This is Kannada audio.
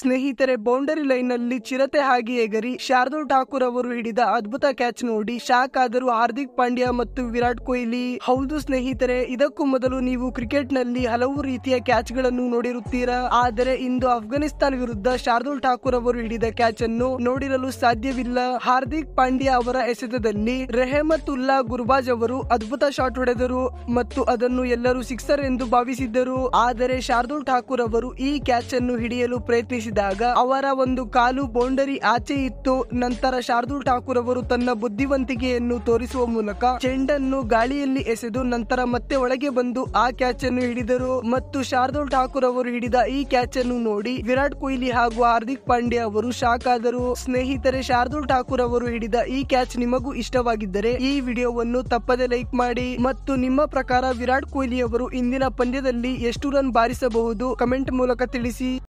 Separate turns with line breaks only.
ಸ್ನೇಹಿತರೆ ಬೌಂಡರಿ ಲೈನ್ ನಲ್ಲಿ ಚಿರತೆ ಹಾಗೆ ಎಗರಿ ಶಾರ್ದೂಲ್ ಠಾಕೂರ್ ಅವರು ಹಿಡಿದ ಅದ್ಭುತ ಕ್ಯಾಚ್ ನೋಡಿ ಶಾಕ್ ಆದರೂ ಹಾರ್ದಿಕ್ ಪಾಂಡ್ಯ ಮತ್ತು ವಿರಾಟ್ ಕೊಹ್ಲಿ ಹೌದು ಸ್ನೇಹಿತರೆ ಇದಕ್ಕೂ ಮೊದಲು ನೀವು ಕ್ರಿಕೆಟ್ ನಲ್ಲಿ ಹಲವು ರೀತಿಯ ಕ್ಯಾಚ್ ಗಳನ್ನು ನೋಡಿರುತ್ತೀರಾ ಆದರೆ ಇಂದು ಅಫ್ಘಾನಿಸ್ತಾನ್ ವಿರುದ್ಧ ಶಾರ್ದೂಲ್ ಠಾಕೂರ್ ಅವರು ಹಿಡಿದ ಕ್ಯಾಚ್ ಅನ್ನು ನೋಡಿರಲು ಸಾಧ್ಯವಿಲ್ಲ ಹಾರ್ದಿಕ್ ಪಾಂಡ್ಯ ಅವರ ಎಸೆತದಲ್ಲಿ ರೆಹಮತ್ ಉಲ್ಲಾ ಗುರ್ಬಾಜ್ ಅವರು ಅದ್ಭುತ ಶಾಟ್ ಹೊಡೆದರು ಮತ್ತು ಅದನ್ನು ಎಲ್ಲರೂ ಸಿಕ್ಸರ್ ಎಂದು ಭಾವಿಸಿದ್ದರು ಆದರೆ ಶಾರ್ದೂಲ್ ಠಾಕೂರ್ ಅವರು ಈ ಕ್ಯಾಚ್ ಅನ್ನು ಹಿಡಿಯಲು ಪ್ರಯತ್ನಿಸಿದರು ಪ್ರಯತ್ನಿಸಿದಾಗ ಅವರ ಒಂದು ಕಾಲು ಬೌಂಡರಿ ಆಚೆ ಇತ್ತು ನಂತರ ಶಾರ್ದೂಲ್ ಠಾಕೂರ್ ಅವರು ತನ್ನ ಬುದ್ಧಿವಂತಿಕೆಯನ್ನು ತೋರಿಸುವ ಮೂಲಕ ಚೆಂಡನ್ನು ಗಾಳಿಯಲ್ಲಿ ಎಸೆದು ನಂತರ ಮತ್ತೆ ಒಳಗೆ ಬಂದು ಆ ಕ್ಯಾಚ್ ಅನ್ನು ಹಿಡಿದರು ಮತ್ತು ಶಾರ್ದೂಲ್ ಠಾಕೂರ್ ಅವರು ಹಿಡಿದ ಈ ಕ್ಯಾಚ್ ಅನ್ನು ನೋಡಿ ವಿರಾಟ್ ಕೊಹ್ಲಿ ಹಾಗೂ ಹಾರ್ದಿಕ್ ಪಾಂಡ್ಯ ಅವರು ಶಾಕ್ ಆದರು ಸ್ನೇಹಿತರೆ ಶಾರ್ದೂಲ್ ಠಾಕೂರ್ ಅವರು ಹಿಡಿದ ಈ ಕ್ಯಾಚ್ ನಿಮಗೂ ಇಷ್ಟವಾಗಿದ್ದರೆ ಈ ವಿಡಿಯೋವನ್ನು ತಪ್ಪದೆ ಲೈಕ್ ಮಾಡಿ ಮತ್ತು ನಿಮ್ಮ ಪ್ರಕಾರ ವಿರಾಟ್ ಕೊಹ್ಲಿ ಅವರು ಇಂದಿನ ಪಂದ್ಯದಲ್ಲಿ ಎಷ್ಟು ರನ್ ಬಾರಿಸಬಹುದು ಕಮೆಂಟ್ ಮೂಲಕ ತಿಳಿಸಿ